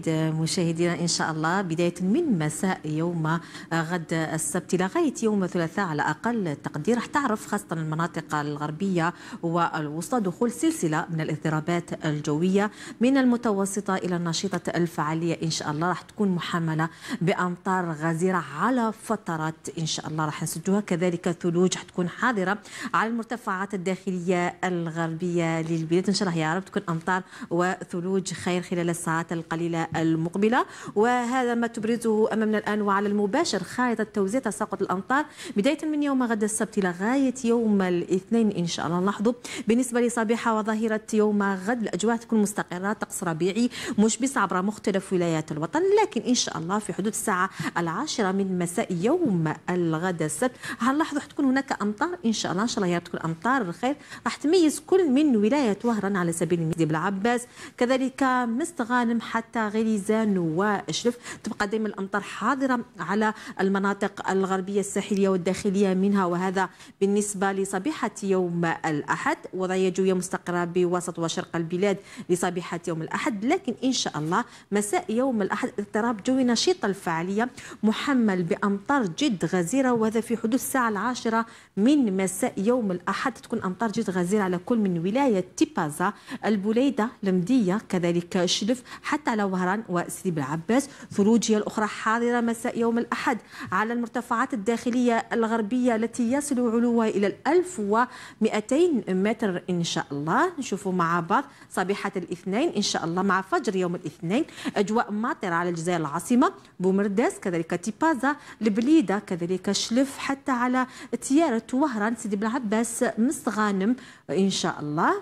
بالتأكيد مشاهدينا إن شاء الله بداية من مساء يوم غد السبت لغاية يوم الثلاثاء على أقل تقدير راح تعرف خاصة المناطق الغربية والوسطى دخول سلسلة من الاضطرابات الجوية من المتوسطة إلى النشيطة الفعالية إن شاء الله راح تكون محملة بأمطار غزيرة على فترات إن شاء الله راح نسجوها كذلك الثلوج راح تكون حاضرة على المرتفعات الداخلية الغربية للبلاد إن شاء الله يا رب تكون أمطار وثلوج خير خلال الساعات القليلة المقبلة وهذا ما تبرزه أمامنا الآن وعلى المباشر خارطة توزيع تساقط الأمطار بداية من يوم غد السبت لغاية يوم الاثنين إن شاء الله نلاحظه بالنسبة لصباح وظاهرة يوم غد الأجواء تكون مستقرة طقس ربيعي مشبس عبر مختلف ولايات الوطن لكن إن شاء الله في حدود الساعة العاشرة من مساء يوم الغد السبت هنلاحظ راح تكون هناك أمطار إن شاء الله إن شاء الله يا رب تكون أمطار الخير راح تميز كل من ولاية وهران على سبيل المثال بالعباس كذلك مستغانم حتى غير غليزان واشرف تبقى دائما الامطار حاضره على المناطق الغربيه الساحليه والداخليه منها وهذا بالنسبه لصبيحه يوم الاحد وضعيه جويه مستقره بوسط وشرق البلاد لصبيحه يوم الاحد لكن ان شاء الله مساء يوم الاحد اضطراب جوي نشيط الفعاليه محمل بامطار جد غزيره وهذا في حدود الساعه العاشره من مساء يوم الاحد تكون امطار جد غزيره على كل من ولايه تيبازا البوليده لمديه كذلك شلف حتى على وهران طهران وسيدي بن عباس ثلوجيا الأخرى حاضرة مساء يوم الأحد على المرتفعات الداخلية الغربية التي يصل علوها إلى 1200 متر إن شاء الله نشوفوا مع بعض صبيحة الاثنين إن شاء الله مع فجر يوم الاثنين أجواء ماطرة على الجزائر العاصمة بومرداس كذلك تيبازا البليدة كذلك شلف حتى على تيارة وهران سيدي بن عباس مستغانم إن شاء الله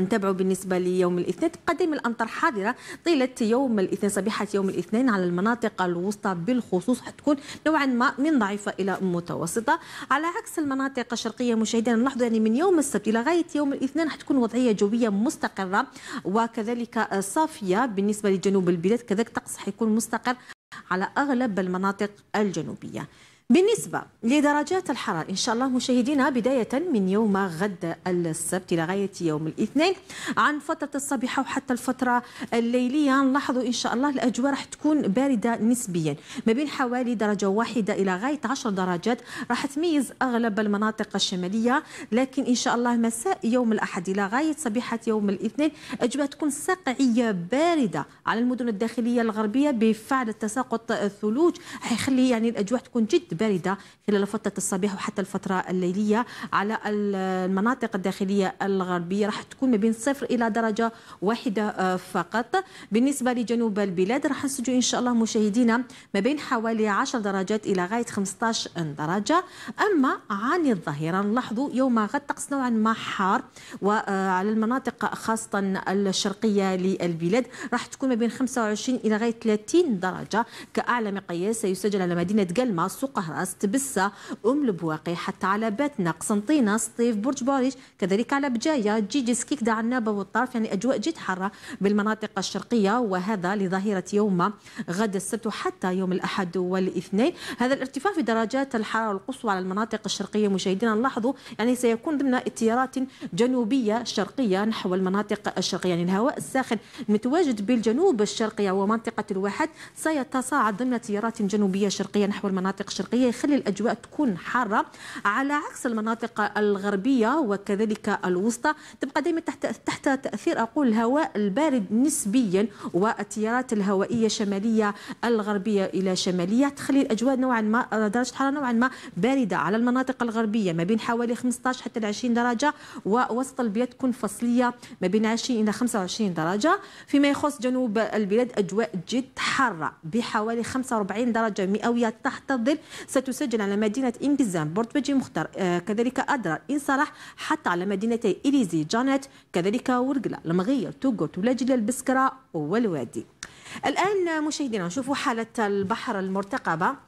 نتابعوا بالنسبه ليوم الاثنين تبقى دائما الامطار حاضره طيله يوم الاثنين صبيحه يوم الاثنين على المناطق الوسطى بالخصوص حتكون نوعا ما من ضعيفه الى متوسطه على عكس المناطق الشرقيه مشاهدينا نلاحظوا يعني من يوم السبت الى غايه يوم الاثنين حتكون وضعيه جويه مستقره وكذلك صافيه بالنسبه لجنوب البلاد كذلك طقس حيكون مستقر على اغلب المناطق الجنوبيه بالنسبة لدرجات الحرارة إن شاء الله مشاهدينا بداية من يوم غد السبت لغاية يوم الاثنين عن فترة الصبيحة وحتى الفترة الليلية نلاحظوا إن شاء الله الأجواء راح تكون باردة نسبيا ما بين حوالي درجة واحدة إلى غاية 10 درجات راح تميز أغلب المناطق الشمالية لكن إن شاء الله مساء يوم الأحد إلى غاية صبيحة يوم الاثنين أجواء تكون ساقعية باردة على المدن الداخلية الغربية بفعل تساقط الثلوج حيخلي يعني الأجواء تكون جد باردة خلال فترة الصباح وحتى الفترة الليلية على المناطق الداخلية الغربية راح تكون ما بين صفر إلى درجة واحدة آه، فقط بالنسبة لجنوب البلاد راح نسجل إن شاء الله مشاهدينا ما بين حوالي 10 درجات إلى غاية 15 درجة أما عن الظهيرة نلاحظوا يوم غد طقس نوعا ما حار وعلى آه، المناطق خاصة الشرقية للبلاد راح تكون ما بين 25 إلى غاية 30 درجة كأعلى مقياس سيسجل على مدينة قلمة سوقها طهرس تبسة أم البواقي حتى على باتنا قسنطينة سطيف برج بوريش كذلك على بجاية جيجي سكيك دع النابة والطرف يعني أجواء جد حارة بالمناطق الشرقية وهذا لظاهرة يوم غد السبت وحتى يوم الأحد والاثنين هذا الارتفاع في درجات الحرارة القصوى على المناطق الشرقية مشاهدينا نلاحظوا يعني سيكون ضمن اتيارات جنوبية شرقية نحو المناطق الشرقية يعني الهواء الساخن المتواجد بالجنوب الشرقي ومنطقة الواحد سيتصاعد ضمن تيارات جنوبية شرقية نحو المناطق الشرقية الشرقية يخلي الأجواء تكون حارة على عكس المناطق الغربية وكذلك الوسطى تبقى دائما تحت تحت تأثير أقول الهواء البارد نسبيا والتيارات الهوائية الشمالية الغربية إلى شمالية تخلي الأجواء نوعا ما درجة حرارة نوعا ما باردة على المناطق الغربية ما بين حوالي 15 حتى 20 درجة ووسط البلاد تكون فصلية ما بين 20 إلى 25 درجة فيما يخص جنوب البلاد أجواء جد حارة بحوالي 45 درجة مئوية تحت الظل ستسجل على مدينة إنجزام بورتبجي مختار آه، كذلك أدرار إن صلاح حتى على مدينتي إليزي جانيت كذلك ورقلة المغير توغوت ولاجلة البسكرة والوادي الآن مشاهدينا نشوفوا حالة البحر المرتقبة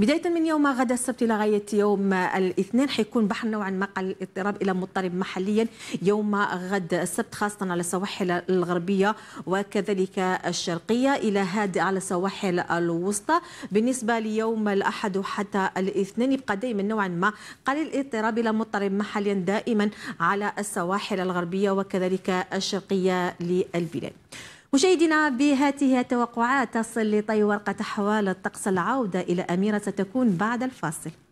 بداية من يوم غدا السبت لغاية يوم الاثنين حيكون بحر نوعا ما قل الاضطراب إلى مضطرب محليا يوم غد السبت خاصة على السواحل الغربية وكذلك الشرقية إلى هادئ على السواحل الوسطى بالنسبة ليوم الأحد وحتى الاثنين يبقى دائما نوعا ما قليل الاضطراب إلى مضطرب محليا دائما على السواحل الغربية وكذلك الشرقية للبلاد مشاهدينا بهذه التوقعات تصل لطي ورقة حوال الطقس العودة إلى أميرة ستكون بعد الفاصل